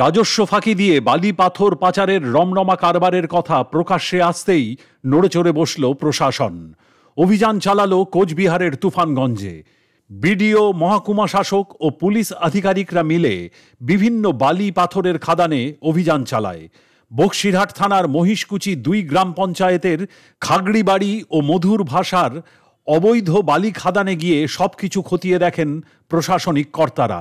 রাজস্ব ফাঁকি দিয়ে বালি পাথর পাচারের রমরমা কারবারের কথা প্রকাশ্যে আসতেই নড়েচড়ে বসল প্রশাসন অভিযান চালালো কোচবিহারের তুফানগঞ্জে বিডিও মহকুমা শাসক ও পুলিশ আধিকারিকরা মিলে বিভিন্ন বালি পাথরের খাদানে অভিযান চালায় বক্সিরহাট থানার মহিষকুচি দুই গ্রাম পঞ্চায়েতের খাগড়িবাড়ি ও মধুর ভাষার অবৈধ বালি খাদানে গিয়ে সবকিছু খতিয়ে দেখেন প্রশাসনিক কর্তারা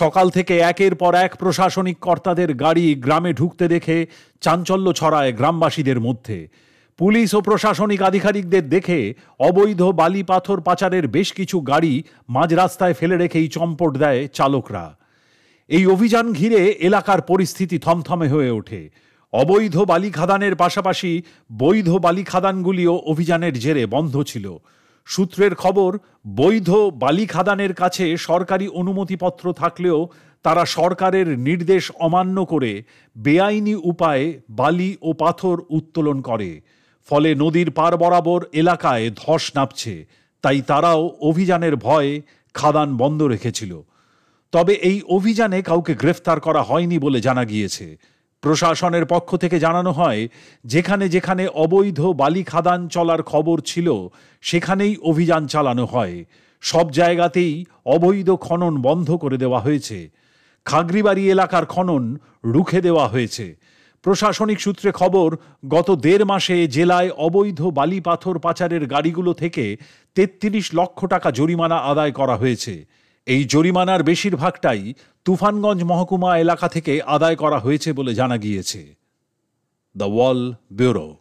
সকাল থেকে একের পর এক প্রশাসনিক কর্তাদের গাড়ি গ্রামে ঢুকতে দেখে চাঞ্চল্য ছড়ায় গ্রামবাসীদের মধ্যে পুলিশ ও প্রশাসনিক আধিকারিকদের দেখে অবৈধ বালি পাথর পাচারের বেশ কিছু গাড়ি মাঝ রাস্তায় ফেলে রেখেই চম্পট দেয় চালকরা এই অভিযান ঘিরে এলাকার পরিস্থিতি থমথমে হয়ে ওঠে অবৈধ বালি খাদানের পাশাপাশি বৈধ বালি খাদানগুলিও অভিযানের জেরে বন্ধ ছিল সূত্রের খবর বৈধ বালি খাদানের কাছে সরকারি অনুমতিপত্র থাকলেও তারা সরকারের নির্দেশ অমান্য করে বেআইনি উপায়ে বালি ও পাথর উত্তোলন করে ফলে নদীর পার বরাবর এলাকায় ধস নামছে তাই তারাও অভিযানের ভয়ে খাদান বন্ধ রেখেছিল তবে এই অভিযানে কাউকে গ্রেফতার করা হয়নি বলে জানা গিয়েছে প্রশাসনের পক্ষ থেকে জানানো হয় যেখানে যেখানে অবৈধ বালি খাদান চলার খবর ছিল সেখানেই অভিযান চালানো হয় সব জায়গাতেই অবৈধ খনন বন্ধ করে দেওয়া হয়েছে খাগড়িবাড়ি এলাকার খনন রুখে দেওয়া হয়েছে প্রশাসনিক সূত্রে খবর গত দেড় মাসে জেলায় অবৈধ বালি পাথর পাচারের গাড়িগুলো থেকে তেত্রিশ লক্ষ টাকা জরিমানা আদায় করা হয়েছে এই জরিমানার বেশিরভাগটাই তুফানগঞ্জ মহকুমা এলাকা থেকে আদায় করা হয়েছে বলে জানা গিয়েছে দ্য ওয়াল ব্যুরো